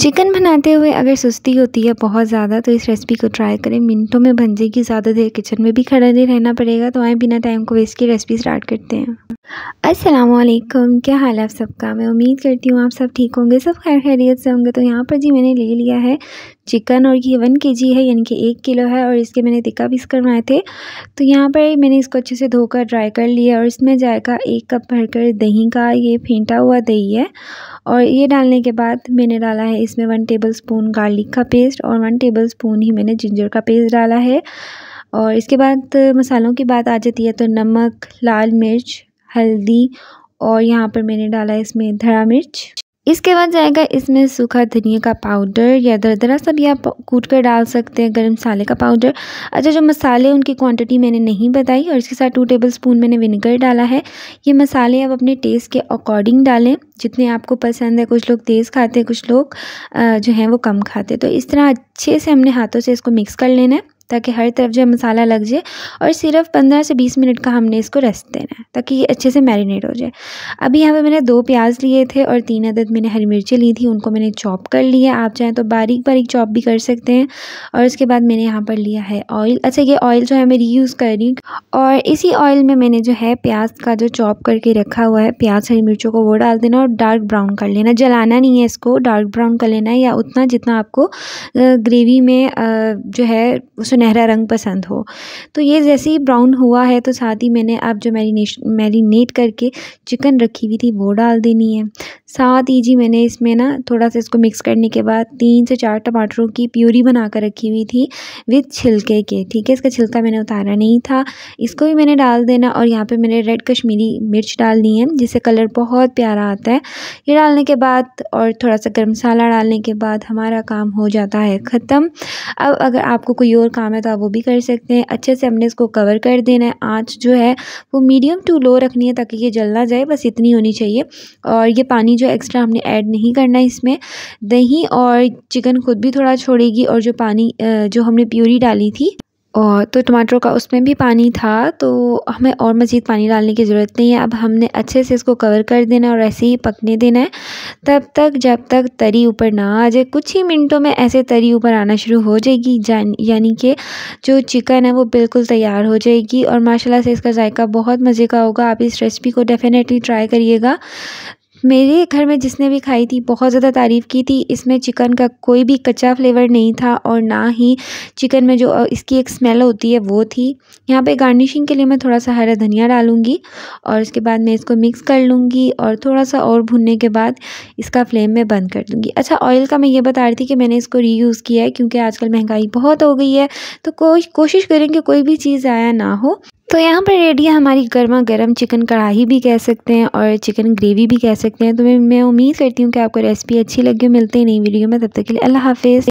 chicken बनाते हुए अगर सुस्ती होती है बहुत ज़्यादा तो इस रेसिपी को ट्राई करें मिनटों में बन जाएगी ज़्यादा देर किचन में भी खड़ा नहीं रहना पड़ेगा तो आए बिना टाइम को वेस्ट की रेसिपी स्टार्ट करते हैं असलम क्या हाल है आप सबका मैं उम्मीद करती हूँ आप सब ठीक होंगे सब खैर खैरियत से होंगे तो यहाँ पर जी मैंने ले लिया है चिकन और ये वन के जी है यानी कि एक किलो है और इसके मैंने तिक्का पीस करवाए थे तो यहाँ पर मैंने इसको अच्छे से धोकर ड्राई कर लिया और इसमें जाएगा एक कप भरकर दही का ये फेंटा हुआ दही है और ये डालने के बाद मैंने डाला है इसमें वन टेबल स्पून गार्लिक का पेस्ट और वन टेबल स्पून ही मैंने जिंजर का पेस्ट डाला है और इसके बाद मसालों की बात आ जाती है तो नमक लाल मिर्च हल्दी और यहाँ पर मैंने डाला है इसमें धरा मिर्च इसके बाद जाएगा इसमें सूखा धनिया का पाउडर या दरदरा सा भी आप कूट कर डाल सकते हैं गर्म मसाले का पाउडर अच्छा जो मसाले उनकी क्वांटिटी मैंने नहीं बताई और इसके साथ टू टेबल स्पून मैंने विनेगर डाला है ये मसाले आप अपने टेस्ट के अकॉर्डिंग डालें जितने आपको पसंद है कुछ लोग तेज़ खाते हैं कुछ लोग जो हैं वो कम खाते तो इस तरह अच्छे से हमने हाथों से इसको मिक्स कर लेना है ताकि हर तरफ जो है मसाला लग जाए और सिर्फ पंद्रह से बीस मिनट का हमने इसको रेस्ट देना है ताकि ये अच्छे से मैरिनेट हो जाए अभी यहाँ पे मैंने दो प्याज लिए थे और तीन अदद मैंने हरी मिर्ची ली थी उनको मैंने चॉप कर लिया आप चाहें तो बारीक बारीक चॉप भी कर सकते हैं और उसके बाद मैंने यहाँ पर लिया है ऑयल अच्छा ये ऑयल जो है मैं रीयूज़ कर रही हूँ और इसी ऑयल में मैंने जो है प्याज का जो चॉप करके रखा हुआ है प्याज हरी मिर्चों को वो डाल देना और डार्क ब्राउन कर लेना जलाना नहीं है इसको डार्क ब्राउन कर लेना है या उतना जितना आपको ग्रेवी में जो है सुनहरा रंग पसंद हो तो ये जैसे ही ब्राउन हुआ है तो साथ ही मैंने अब जो मैरिनेशन मैरिनेट करके चिकन रखी हुई थी वो डाल देनी है साथ ही जी मैंने इसमें ना थोड़ा सा इसको मिक्स करने के बाद तीन से चार टमाटरों की प्यूरी बना कर रखी हुई थी विथ छिलके के ठीक है इसका छिलका मैंने उतारा नहीं था इसको भी मैंने डाल देना और यहाँ पर मैंने रेड कश्मीरी मिर्च डालनी है जिससे कलर बहुत प्यारा आता है ये डालने के बाद और थोड़ा सा गर्म मसाला डालने के बाद हमारा काम हो जाता है ख़त्म अब अगर आपको कोई और काम काम है तो आप वो भी कर सकते हैं अच्छे से हमने इसको कवर कर देना है आँच जो है वो मीडियम टू लो रखनी है ताकि ये जल ना जाए बस इतनी होनी चाहिए और ये पानी जो एक्स्ट्रा हमने ऐड नहीं करना है इसमें दही और चिकन खुद भी थोड़ा छोड़ेगी और जो पानी जो हमने प्यूरी डाली थी और तो टमाटरों का उसमें भी पानी था तो हमें और मज़ीद पानी डालने की ज़रूरत नहीं है अब हमने अच्छे से इसको कवर कर देना है और ऐसे ही पकने देना है तब तक जब तक तरी ऊपर ना आ जाए कुछ ही मिनटों में ऐसे तरी ऊपर आना शुरू हो जाएगी यानी कि जो चिकन है वो बिल्कुल तैयार हो जाएगी और माशाला से इसका जायका बहुत मज़े का होगा आप इस रेसिपी को डेफ़िनेटली ट्राई करिएगा मेरे घर में जिसने भी खाई थी बहुत ज़्यादा तारीफ़ की थी इसमें चिकन का कोई भी कच्चा फ्लेवर नहीं था और ना ही चिकन में जो इसकी एक स्मेल होती है वो थी यहाँ पे गार्निशिंग के लिए मैं थोड़ा सा हरा धनिया डालूँगी और उसके बाद मैं इसको मिक्स कर लूँगी और थोड़ा सा और भुनने के बाद इसका फ्लेम मैं बंद कर दूँगी अच्छा ऑयल का मैं ये बता रही थी कि मैंने इसको रीयूज़ किया है क्योंकि आजकल महंगाई बहुत हो गई है तो कोशिश करें कि कोई भी चीज़ आया ना हो तो यहाँ पर रेडी हमारी गर्मा गर्म चिकन कढ़ाई भी कह सकते हैं और चिकन ग्रेवी भी कह सकते हैं तो मैं मैं उम्मीद करती हूँ कि आपको रेसिपी अच्छी लगी मिलते ही नई वीडियो में तब तक के लिए अल्लाह हाफिज़